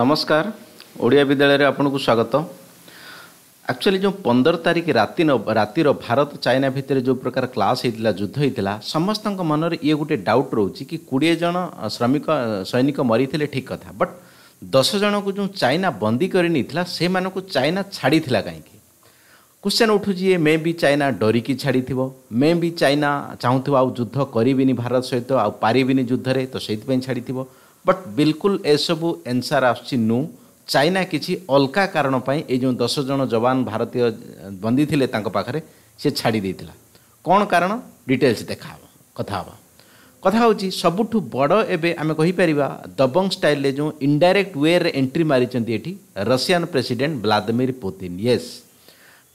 ନମସ୍କାର ଓଡ଼ିଆ ବିଦ୍ୟାଳୟରେ ଆପଣଙ୍କୁ ସ୍ୱାଗତ ଆକ୍ଚୁଆଲି ଯେଉଁ ପନ୍ଦର ତାରିଖ ରାତି ରାତିର ଭାରତ ଚାଇନା ଭିତରେ ଯେଉଁ ପ୍ରକାର କ୍ଲାସ୍ ହେଇଥିଲା ଯୁଦ୍ଧ ହେଇଥିଲା ସମସ୍ତଙ୍କ ମନରେ ଇଏ ଗୋଟେ ଡାଉଟ୍ ରହୁଛି କି କୋଡ଼ିଏ ଜଣ ଶ୍ରମିକ ସୈନିକ ମରିଥିଲେ ଠିକ୍ କଥା ବଟ୍ ଦଶ ଜଣକୁ ଯେଉଁ ଚାଇନା ବନ୍ଦୀ କରି ନେଇଥିଲା ସେମାନଙ୍କୁ ଚାଇନା ଛାଡ଼ିଥିଲା କାହିଁକି କ୍ୱେଶ୍ଚନ୍ ଉଠୁଛି ଏ ମେ ବି ଚାଇନା ଡରିକି ଛାଡ଼ିଥିବ ମେ ବି ଚାଇନା ଚାହୁଁଥିବ ଆଉ ଯୁଦ୍ଧ କରିବିନି ଭାରତ ସହିତ ଆଉ ପାରିବିନି ଯୁଦ୍ଧରେ ତ ସେଇଥିପାଇଁ ଛାଡ଼ିଥିବ ବଟ୍ ବିଲକୁଲ ଏସବୁ ଏନ୍ସାର ଆସୁଛି ନୁ ଚାଇନା କିଛି ଅଲଗା କାରଣ ପାଇଁ ଏଇ ଯେଉଁ ଦଶ ଜଣ ଯବାନ ଭାରତୀୟ ବନ୍ଦୀ ଥିଲେ ତାଙ୍କ ପାଖରେ ସେ ଛାଡ଼ି ଦେଇଥିଲା କ'ଣ କାରଣ ଡିଟେଲ୍ସ ଦେଖା ହେବ କଥା ହେବ କଥା ହେଉଛି ସବୁଠୁ ବଡ଼ ଏବେ ଆମେ କହିପାରିବା ଦବଙ୍ଗ ଷ୍ଟାଇଲ୍ରେ ଯେଉଁ ଇଣ୍ଡାଇରେକ୍ଟ ୱେରେ ଏଣ୍ଟ୍ରି ମାରିଛନ୍ତି ଏଠି Russian president Vladimir Putin yes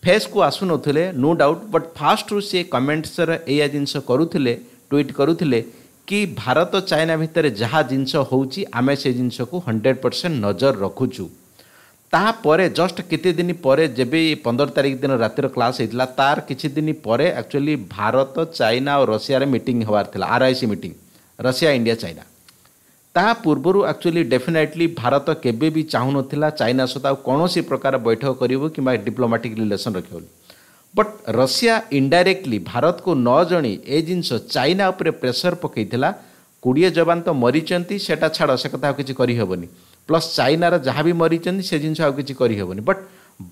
ଫେସ୍କୁ ଆସୁନଥିଲେ ନୋ ଡାଉଟ୍ ବଟ୍ ଫାଷ୍ଟରୁ ସେ କମେଣ୍ଟସର ଏଇଆ ଜିନିଷ କରୁଥିଲେ ଟ୍ୱିଟ୍ କରୁଥିଲେ କି ଭାରତ ଚାଇନା ଭିତରେ ଯାହା ଜିନିଷ ହେଉଛି ଆମେ ସେ ଜିନିଷକୁ ହଣ୍ଡ୍ରେଡ଼ ପରସେଣ୍ଟ ନଜର ରଖୁଛୁ ତାପରେ ଜଷ୍ଟ କେତେ ଦିନ ପରେ ଯେବେ ପନ୍ଦର ତାରିଖ ଦିନ ରାତିର କ୍ଲାସ୍ ହେଇଥିଲା ତାର କିଛି ଦିନ ପରେ ଆକ୍ଚୁଆଲି ଭାରତ ଚାଇନା ଆଉ ରଷିଆରେ ମିଟିଂ ହେବାର ଥିଲା R I C meeting Russia India China ତାହା ପୂର୍ବରୁ ଆକ୍ଚୁଆଲି ଡେଫିନେଟଲି ଭାରତ କେବେ ବି ଚାହୁଁନଥିଲା ଚାଇନା ସହିତ ଆଉ କୌଣସି ପ୍ରକାର ବୈଠକ କରିବ କିମ୍ବା ଡିପ୍ଲୋମାଟିକ୍ ରିଲେସନ୍ ରଖିବ ବୋଲି ବଟ୍ ରଷିଆ ଇଣ୍ଡାଇରେକ୍ଟଲି ଭାରତକୁ ନ ଜଣେଇ ଏ ଜିନିଷ ଚାଇନା ଉପରେ ପ୍ରେସର ପକାଇଥିଲା କୋଡ଼ିଏ ଯବାନ ତ ମରିଛନ୍ତି ସେଟା ଛାଡ଼ ସେ କଥା ଆଉ କିଛି କରିହେବନି ପ୍ଲସ୍ ଚାଇନାର ଯାହା ବି ମରିଛନ୍ତି ସେ ଜିନିଷ ଆଉ କିଛି କରିହେବନି ବଟ୍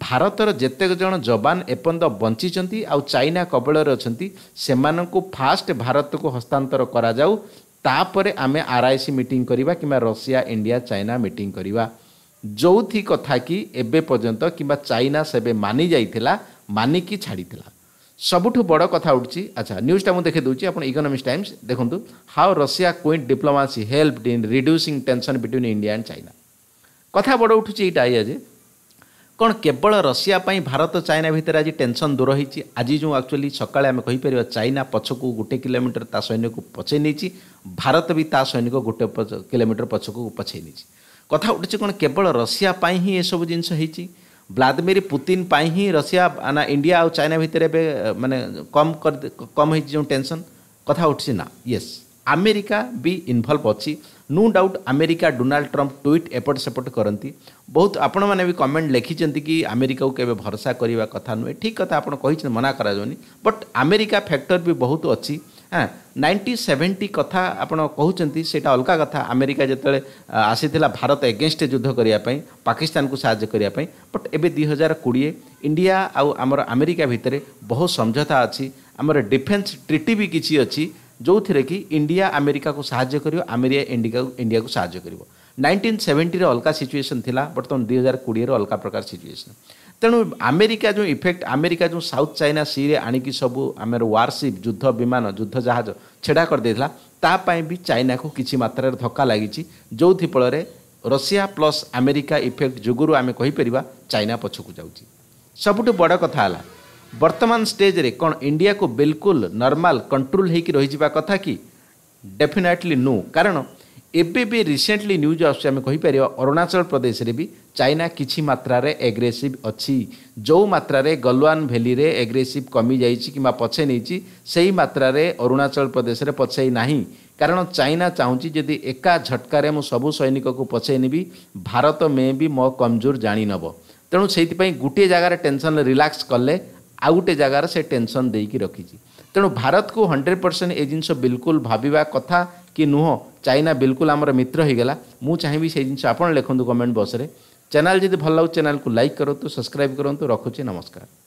ଭାରତର ଯେତେକ ଜଣ ଯବାନ ଏପର୍ଯ୍ୟନ୍ତ ବଞ୍ଚିଛନ୍ତି ଆଉ ଚାଇନା କବଳରେ ଅଛନ୍ତି ସେମାନଙ୍କୁ ଫାଷ୍ଟ ଭାରତକୁ ହସ୍ତାନ୍ତର କରାଯାଉ ତାପରେ ଆମେ ଆର୍ ଆଇ ସି ମିଟିଂ କରିବା କିମ୍ବା ରଷିଆ ଇଣ୍ଡିଆ ଚାଇନା ମିଟିଂ କରିବା ଯେଉଁଥି କଥା କି ଏବେ ପର୍ଯ୍ୟନ୍ତ କିମ୍ବା ଚାଇନା ସେବେ ମାନି ଯାଇଥିଲା ମାନିକି ଛାଡ଼ିଥିଲା ସବୁଠୁ ବଡ଼ କଥା ଉଠୁଛି ଆଚ୍ଛା ନ୍ୟୁଜ୍ଟା ମୁଁ ଦେଖିଦେଉଛି ଆପଣ ଇକୋନୋମିକ୍ ଟାଇମ୍ସ ଦେଖନ୍ତୁ how Russia quiet diplomacy help in reducing tension between India and China କଥା ବଡ଼ ଉଠୁଛି ଏଇଟା ଆଜ୍ଞା ଯେ କ'ଣ କେବଳ ରଷିଆ ପାଇଁ ଭାରତ ଚାଇନା ଭିତରେ ଆଜି ଟେନସନ୍ ଦୂର ହୋଇଛି ଆଜି ଯେଉଁ ଆକ୍ଚୁଆଲି ସକାଳେ ଆମେ କହିପାରିବା ଚାଇନା ପଛକୁ ଗୋଟେ କିଲୋମିଟର ତା ସୈନ୍ୟକୁ ପଛେଇ ନେଇଛି ଭାରତ ବି ତା ସୈନିକ ଗୋଟେ କିଲୋମିଟର ପଛକୁ ପଛେଇ ନେଇଛି କଥା ଉଠୁଛି କ'ଣ କେବଳ ରଷିଆ ପାଇଁ ହିଁ ଏସବୁ ଜିନିଷ ହେଇଛି ବ୍ଲାଦିମିର ପୁତିନ ପାଇଁ ହିଁ ରଷିଆ ନା ଇଣ୍ଡିଆ ଆଉ ଚାଇନା ଭିତରେ ଏବେ ମାନେ କମ୍ କରି କମ୍ ହେଇଛି ଯେଉଁ ଟେନସନ୍ କଥା ଉଠୁଛି ନା ୟେସ୍ ଆମେରିକା ବି ଇନଭଲ୍ଭ ଅଛି no doubt America Donald Trump tweet ଏପଟ ସେପଟ କରନ୍ତି ବହୁତ ଆପଣମାନେ ବି କମେଣ୍ଟ ଲେଖିଛନ୍ତି କି ଆମେରିକାକୁ କେବେ ଭରସା କରିବା କଥା ନୁହେଁ ଠିକ୍ କଥା ଆପଣ କହିଛନ୍ତି ମନା କରାଯାଉନି ବଟ୍ ଆମେରିକା ଫ୍ୟାକ୍ଟର ବି ବହୁତ ଅଛି हाँ नाइंटी सेवेन्टी कथ आपंट से अलग कथ आमेरिका जो आसी भारत एगेस्ट युद्ध करने पाकिस्तान को साय करने बट ए दुई हजार कोड़े इंडिया आम आमेरिका भितर बहुत समझौता अच्छी आमर डिफेन्स ट्रिट भी कि अच्छी जो थे कि इंडिया आमेरिका को साय कर आमेरिया इंडिया इंडिया को साय कर नाइंटीन सेवेन्टी अलग सिचुएसन थी बर्तमान दुई हजार कोड़े अलग प्रकार सिचुएसन ତେଣୁ ଆମେରିକା ଯେଉଁ ଇଫେକ୍ଟ ଆମେରିକା ଯେଉଁ ସାଉଥ୍ ଚାଇନା ସିରେ ଆଣିକି ସବୁ ଆମର ୱାରସିପ୍ ଯୁଦ୍ଧ ବିମାନ ଯୁଦ୍ଧ ଜାହାଜ ଛିଡ଼ା କରିଦେଇଥିଲା ତା ପାଇଁ ବି ଚାଇନାକୁ କିଛି ମାତ୍ରାରେ ଧକ୍କା ଲାଗିଛି ଯେଉଁଥିଫଳରେ ରଷିଆ ପ୍ଲସ୍ ଆମେରିକା ଇଫେକ୍ଟ ଯୋଗୁରୁ ଆମେ କହିପାରିବା ଚାଇନା ପଛକୁ ଯାଉଛି ସବୁଠୁ ବଡ଼ କଥା ହେଲା ବର୍ତ୍ତମାନ ଷ୍ଟେଜ୍ରେ କ'ଣ ଇଣ୍ଡିଆକୁ ବିଲକୁଲ ନର୍ମାଲ କଣ୍ଟ୍ରୋଲ ହୋଇକି ରହିଯିବା କଥା କି ଡେଫିନାଇଟଲି ନୁ କାରଣ एबि रिसेंटली न्यूज आसमें कहीपर अरुणाचल प्रदेश में भी चाइना किसी मात्रा एग्रेसीव अच्छी जो मात्र गलवान भैली में एग्रेसीव कमी जा पछे नहीं से मात्रा अरुणाचल प्रदेश में पछे ना कारण चाइना चाहूँगी जदि एका झटकार मु सबू सैनिक को पछेनबी भारत में भी मो कमजोर जाणीनब तेणु से गोटे जगार टेनसन रिलाक्स कले आउ गोटे जगार से टेनसन दे रखी तेणु भारत को हंड्रेड परसेंट ए जिन बिलकुल भाव कथा कि नुह ଚାଇନା ବିଲକୁଲ ଆମର ମିତ୍ର ହୋଇଗଲା ମୁଁ ଚାହିଁବି ସେଇ ଜିନିଷ ଆପଣ ଲେଖନ୍ତୁ ଗଭର୍ଣ୍ଣମେଣ୍ଟ ବସ୍ରେ ଚ୍ୟାନେଲ୍ ଯଦି ଭଲ ଲାଗୁଛି ଚ୍ୟାନେଲ୍କୁ ଲାଇକ୍ କରନ୍ତୁ ସବସ୍କ୍ରାଇବ୍ କରନ୍ତୁ ରଖୁଛି ନମସ୍କାର